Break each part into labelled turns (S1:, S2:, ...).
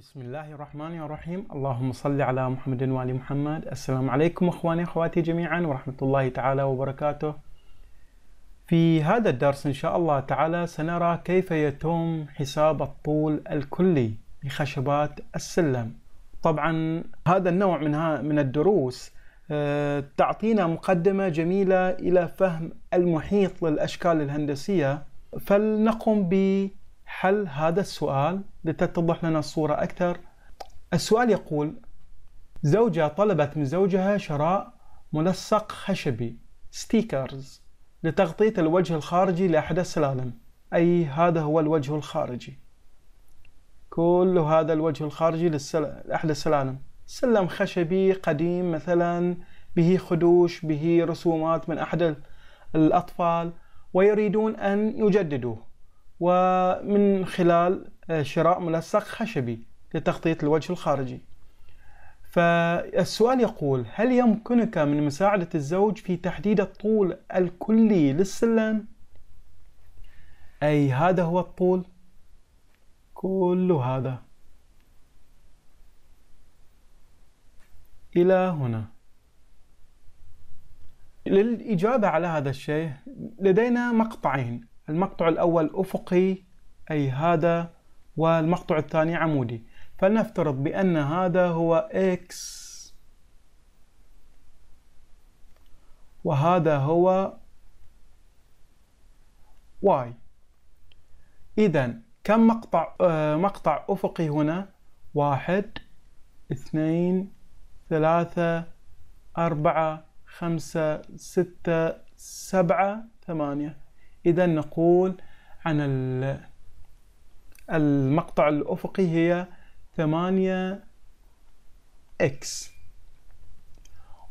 S1: بسم الله الرحمن الرحيم اللهم صل على محمد وآل محمد السلام عليكم أخواني أخواتي جميعا ورحمة الله تعالى وبركاته في هذا الدرس إن شاء الله تعالى سنرى كيف يتم حساب الطول الكلي لخشبات السلم طبعا هذا النوع من, من الدروس تعطينا مقدمة جميلة إلى فهم المحيط للأشكال الهندسية فلنقم ب حل هذا السؤال لتتضح لنا الصورة أكثر السؤال يقول زوجة طلبت من زوجها شراء ملصق خشبي ستيكرز لتغطية الوجه الخارجي لأحد السلالم أي هذا هو الوجه الخارجي كل هذا الوجه الخارجي لأحد السلالم سلم خشبي قديم مثلا به خدوش به رسومات من أحد الأطفال ويريدون أن يجددوه ومن خلال آه، شراء ملصق خشبي لتغطية الوجه الخارجي فالسؤال يقول هل يمكنك من مساعدة الزوج في تحديد الطول الكلي للسلم؟ أي هذا هو الطول كل هذا إلى هنا للإجابة على هذا الشيء لدينا مقطعين المقطع الأول أفقي أي هذا والمقطع الثاني عمودي فلنفترض بأن هذا هو X وهذا هو Y إذا كم مقطع آه، مقطع أفقي هنا واحد اثنين ثلاثة أربعة خمسة ستة سبعة ثمانية إذا نقول عن المقطع الأفقي هي ثمانية إكس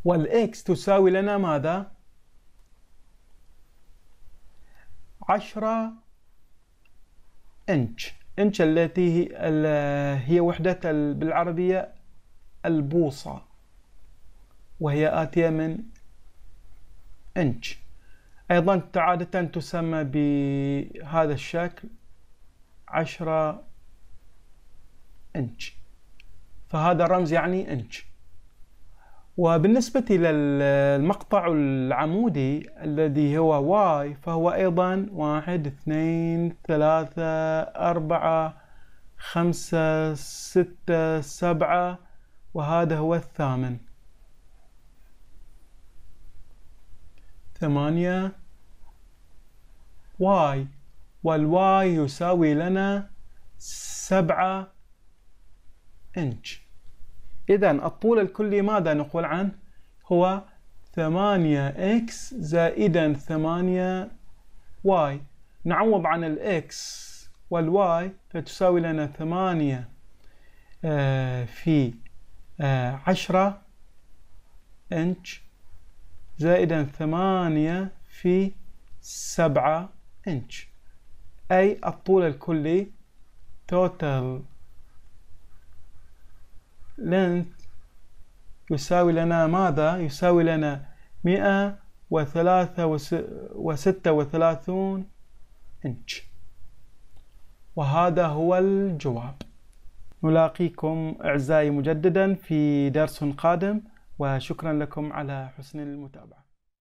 S1: والإكس تساوي لنا ماذا؟ عشرة إنش إنش التي هي وحدة بالعربية البوصة وهي آتية من إنش أيضا عادة تسمى بهذا الشكل عشرة إنش فهذا الرمز يعني إنش وبالنسبة إلى المقطع العمودي الذي هو واي فهو أيضا واحد اثنين ثلاثة أربعة خمسة ستة سبعة وهذا هو الثامن ثمانية واي والواي يساوي لنا سبعة إنش إذا الطول الكلي ماذا نقول عنه؟ هو ثمانية إكس زائدا ثمانية واي نعوض عن الإكس والواي فتساوي لنا ثمانية آه، في آه، عشرة إنش زائدا ثمانية في سبعة إنش أي الطول الكلي total length يساوي لنا ماذا؟ يساوي لنا مئة وثلاثة وستة وثلاثون إنش وهذا هو الجواب نلاقيكم أعزائي مجددا في درس قادم وشكرا لكم على حسن المتابعه